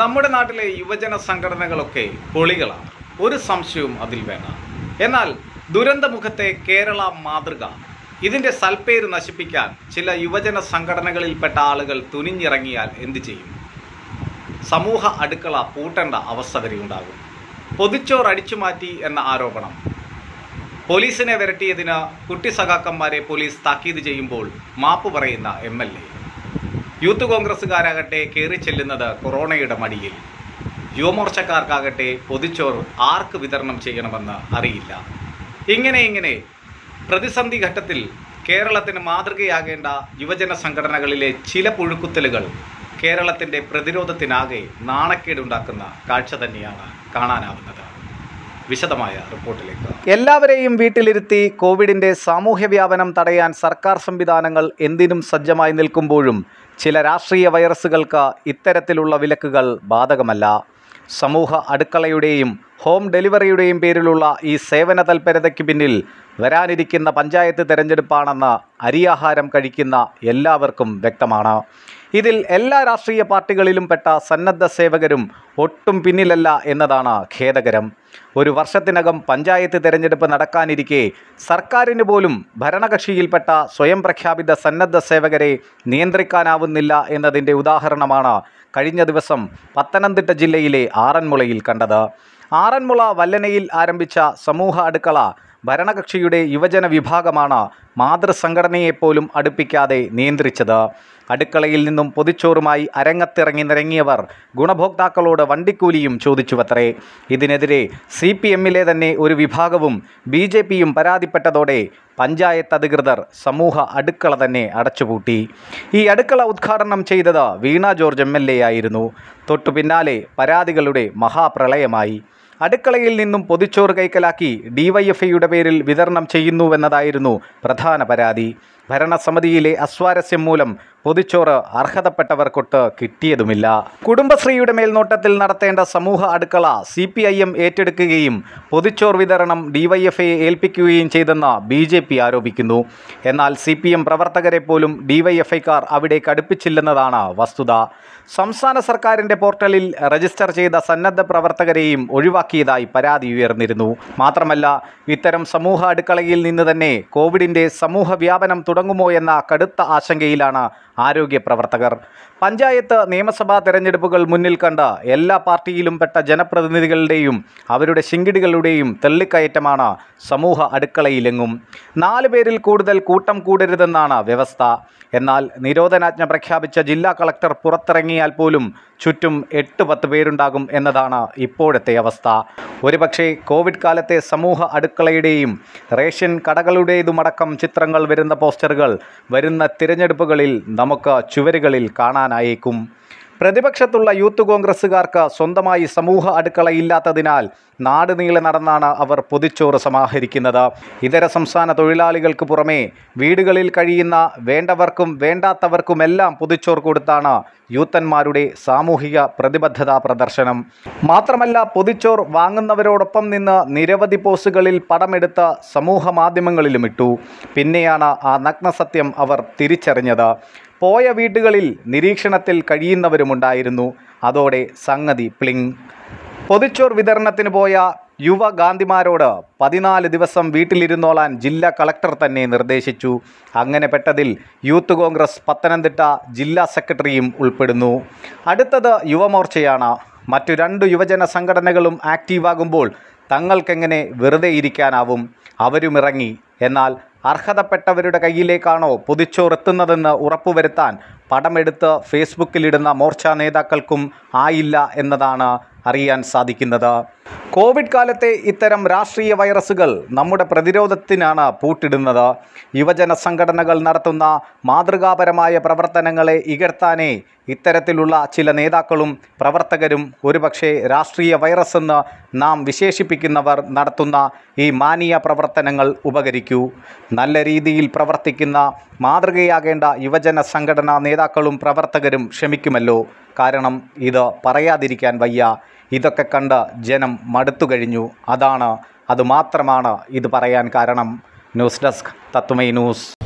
നമ്മുടെ നാട്ടിലെ യുവജന സംഘടനകളൊക്കെ പൊളികളാണ് ഒരു സംശയവും അതിൽ വേണ്ട എന്നാൽ ദുരന്തമുഖത്തെ കേരള മാതൃക ഇതിൻ്റെ സൽപ്പേര് നശിപ്പിക്കാൻ ചില യുവജന സംഘടനകളിൽപ്പെട്ട ആളുകൾ തുനിഞ്ഞിറങ്ങിയാൽ എന്തു ചെയ്യും സമൂഹ അടുക്കള പൂട്ടേണ്ട അവസ്ഥ ഉണ്ടാകും പൊതിച്ചോർ അടിച്ചുമാറ്റി എന്ന ആരോപണം പോലീസിനെ വിരട്ടിയതിന് കുട്ടി സഖാക്കന്മാരെ പോലീസ് താക്കീത് ചെയ്യുമ്പോൾ മാപ്പ് പറയുന്ന എം എൽ എ യൂത്ത് കോൺഗ്രസ്സുകാരാകട്ടെ കയറി ചെല്ലുന്നത് കൊറോണയുടെ മടിയിൽ യുവമോർച്ചക്കാർക്കാകട്ടെ പൊതിച്ചോർ ആർക്ക് വിതരണം ചെയ്യണമെന്ന് അറിയില്ല ഇങ്ങനെ ഇങ്ങനെ പ്രതിസന്ധി ഘട്ടത്തിൽ കേരളത്തിന് മാതൃകയാകേണ്ട യുവജന സംഘടനകളിലെ ചില പുഴുക്കുത്തലുകൾ കേരളത്തിൻ്റെ പ്രതിരോധത്തിനാകെ നാണക്കേടുണ്ടാക്കുന്ന കാഴ്ച തന്നെയാണ് കാണാനാവുന്നത് വിശദമായ റിപ്പോർട്ടിലേക്ക് എല്ലാവരെയും വീട്ടിലിരുത്തി കോവിഡിന്റെ സാമൂഹ്യ വ്യാപനം തടയാൻ സർക്കാർ സംവിധാനങ്ങൾ എന്തിനും സജ്ജമായി നിൽക്കുമ്പോഴും ചില രാഷ്ട്രീയ വൈറസുകൾക്ക് ഇത്തരത്തിലുള്ള വിലക്കുകൾ ബാധകമല്ല സമൂഹ അടുക്കളയുടെയും ഹോം ഡെലിവറിയുടെയും പേരിലുള്ള ഈ സേവന തൽപരതയ്ക്ക് പിന്നിൽ വരാനിരിക്കുന്ന പഞ്ചായത്ത് തെരഞ്ഞെടുപ്പാണെന്ന് അരിയാഹാരം കഴിക്കുന്ന എല്ലാവർക്കും വ്യക്തമാണ് ഇതിൽ എല്ലാ രാഷ്ട്രീയ പാർട്ടികളിലും പെട്ട സന്നദ്ധ സേവകരും ഒട്ടും പിന്നിലല്ല എന്നതാണ് ഖേദകരം ഒരു വർഷത്തിനകം പഞ്ചായത്ത് തിരഞ്ഞെടുപ്പ് നടക്കാനിരിക്കെ സർക്കാരിന് പോലും ഭരണകക്ഷിയിൽപ്പെട്ട സ്വയം പ്രഖ്യാപിത സന്നദ്ധ സേവകരെ നിയന്ത്രിക്കാനാവുന്നില്ല എന്നതിൻ്റെ ഉദാഹരണമാണ് കഴിഞ്ഞ ദിവസം പത്തനംതിട്ട ജില്ലയിലെ ആറന്മുളയിൽ കണ്ടത് ആറന്മുള വല്ലനയിൽ ആരംഭിച്ച സമൂഹ അടുക്കള ഭരണകക്ഷിയുടെ യുവജന വിഭാഗമാണ് മാതൃസംഘടനയെപ്പോലും അടുപ്പിക്കാതെ നിയന്ത്രിച്ചത് അടുക്കളയിൽ നിന്നും പൊതിച്ചോറുമായി അരങ്ങത്തിറങ്ങി നിരങ്ങിയവർ ഗുണഭോക്താക്കളോട് വണ്ടിക്കൂലിയും ചോദിച്ചുവത്രേ ഇതിനെതിരെ സി പി എമ്മിലെ തന്നെ ഒരു വിഭാഗവും ബി ജെ പിയും പരാതിപ്പെട്ടതോടെ പഞ്ചായത്ത് അധികൃതർ സമൂഹ അടുക്കള തന്നെ അടച്ചുപൂട്ടി ഈ അടുക്കള ഉദ്ഘാടനം ചെയ്തത് Veena George M L A ആയിരുന്നു തൊട്ടു പിന്നാലെ പരാതികളുടെ മഹാപ്രളയമായി അടുക്കളയിൽ നിന്നും പൊതിച്ചോറ് കൈക്കലാക്കി ഡിവൈഎഫ്ഐയുടെ പേരിൽ വിതരണം ചെയ്യുന്നുവെന്നതായിരുന്നു പ്രധാന പരാതി ഭരണസമിതിയിലെ അസ്വാരസ്യം മൂലം പൊതിച്ചോറ് അർഹതപ്പെട്ടവർക്കൊട്ട് കിട്ടിയതുമില്ല കുടുംബശ്രീയുടെ മേൽനോട്ടത്തിൽ നടത്തേണ്ട സമൂഹ അടുക്കള സി പി ഐ എം ഏറ്റെടുക്കുകയും പൊതിച്ചോർ വിതരണം ഡിവൈഎഫ്ഐയെ ഏൽപ്പിക്കുകയും ചെയ്തെന്ന് ബി ജെ പി ആരോപിക്കുന്നു എന്നാൽ സി പി എം പ്രവർത്തകരെ പോലും ഡിവൈഎഫ്ഐക്കാർ അവിടെ കടുപ്പിച്ചില്ലെന്നതാണ് വസ്തുത സംസ്ഥാന സർക്കാരിൻ്റെ പോർട്ടലിൽ രജിസ്റ്റർ ചെയ്ത സന്നദ്ധ പ്രവർത്തകരെയും ഒഴിവാക്കിയതായി പരാതി ഉയർന്നിരുന്നു മാത്രമല്ല ഇത്തരം സമൂഹ അടുക്കളയിൽ നിന്ന് തന്നെ കോവിഡിൻ്റെ സമൂഹ വ്യാപനം തുടങ്ങുമോ എന്ന കടുത്ത ആശങ്കയിലാണ് ആരോഗ്യ പ്രവർത്തകർ പഞ്ചായത്ത് നിയമസഭാ തെരഞ്ഞെടുപ്പുകൾ മുന്നിൽ കണ്ട് എല്ലാ പാർട്ടിയിലും പെട്ട ജനപ്രതിനിധികളുടെയും അവരുടെ ശിങ്കിടികളുടെയും തെള്ളിക്കയറ്റമാണ് സമൂഹ അടുക്കളയിലെങ്ങും നാല് പേരിൽ കൂടുതൽ കൂട്ടം കൂടരുതെന്നാണ് വ്യവസ്ഥ എന്നാൽ നിരോധനാജ്ഞ പ്രഖ്യാപിച്ച ജില്ലാ കളക്ടർ പുറത്തിറങ്ങിയാൽ പോലും ചുറ്റും എട്ട് പത്ത് പേരുണ്ടാകും എന്നതാണ് ഇപ്പോഴത്തെ അവസ്ഥ ഒരുപക്ഷെ കോവിഡ് കാലത്തെ സമൂഹ അടുക്കളയുടെയും റേഷൻ കടകളുടേതുമടക്കം ചിത്രങ്ങൾ വരുന്ന പോസ്റ്ററുകൾ വരുന്ന തിരഞ്ഞെടുപ്പുകളിൽ നമുക്ക് ചുവരുകളിൽ കാണാനായേക്കും പ്രതിപക്ഷത്തുള്ള യൂത്ത് കോൺഗ്രസ്സുകാർക്ക് സ്വന്തമായി സമൂഹ അടുക്കള ഇല്ലാത്തതിനാൽ നാടുനീളെ നടന്നാണ് അവർ പൊതിച്ചോറ് സമാഹരിക്കുന്നത് ഇതര സംസ്ഥാന തൊഴിലാളികൾക്ക് പുറമേ വീടുകളിൽ കഴിയുന്ന വേണ്ടവർക്കും വേണ്ടാത്തവർക്കുമെല്ലാം പൊതിച്ചോറ് കൊടുത്താണ് യൂത്തന്മാരുടെ സാമൂഹിക പ്രതിബദ്ധതാ പ്രദർശനം മാത്രമല്ല പൊതിച്ചോർ വാങ്ങുന്നവരോടൊപ്പം നിന്ന് നിരവധി പോസ്റ്റുകളിൽ പടമെടുത്ത് സമൂഹ മാധ്യമങ്ങളിലും ഇട്ടു പിന്നെയാണ് ആ നഗ്നസത്യം അവർ തിരിച്ചറിഞ്ഞത് പോയ വീടുകളിൽ നിരീക്ഷണത്തിൽ കഴിയുന്നവരുമുണ്ടായിരുന്നു അതോടെ സംഗതി പ്ലിങ് പൊതിച്ചോർ വിതരണത്തിന് പോയ യുവഗാന്ധിമാരോട് പതിനാല് ദിവസം വീട്ടിലിരുന്നോളാൻ ജില്ലാ കളക്ടർ തന്നെ നിർദ്ദേശിച്ചു അങ്ങനെ പെട്ടതിൽ യൂത്ത് കോൺഗ്രസ് പത്തനംതിട്ട ജില്ലാ സെക്രട്ടറിയും ഉൾപ്പെടുന്നു അടുത്തത് യുവമോർച്ചയാണ് മറ്റു രണ്ട് യുവജന സംഘടനകളും ആക്റ്റീവാകുമ്പോൾ തങ്ങൾക്കെങ്ങനെ വെറുതെ ഇരിക്കാനാവും അവരും ഇറങ്ങി എന്നാൽ അർഹതപ്പെട്ടവരുടെ കയ്യിലേക്കാണോ പൊതിച്ചോറെത്തുന്നതെന്ന് ഉറപ്പുവരുത്താൻ പടമെടുത്ത് ഫേസ്ബുക്കിലിടുന്ന മോർച്ച നേതാക്കൾക്കും ആയില്ല എന്നതാണ് അറിയാൻ സാധിക്കുന്നത് കോവിഡ് കാലത്തെ ഇത്തരം രാഷ്ട്രീയ വൈറസുകൾ നമ്മുടെ പ്രതിരോധത്തിനാണ് പൂട്ടിടുന്നത് യുവജന സംഘടനകൾ നടത്തുന്ന മാതൃകാപരമായ പ്രവർത്തനങ്ങളെ ഇകഴ്ത്താനേ ഇത്തരത്തിലുള്ള ചില നേതാക്കളും പ്രവർത്തകരും ഒരുപക്ഷെ രാഷ്ട്രീയ വൈറസ് എന്ന് നാം വിശേഷിപ്പിക്കുന്നവർ നടത്തുന്ന ഈ മാനീയ പ്രവർത്തനങ്ങൾ ഉപകരിക്കൂ നല്ല രീതിയിൽ പ്രവർത്തിക്കുന്ന മാതൃകയാകേണ്ട യുവജന സംഘടനാ നേതാക്കളും പ്രവർത്തകരും ക്ഷമിക്കുമല്ലോ കാരണം ഇത് പറയാതിരിക്കാൻ വയ്യ ഇതൊക്കെ കണ്ട് ജനം മടുത്തു കഴിഞ്ഞു അതാണ് അതുമാത്രമാണ് ഇത് പറയാൻ കാരണം ന്യൂസ് ഡെസ്ക് തത്വമൈ ന്യൂസ്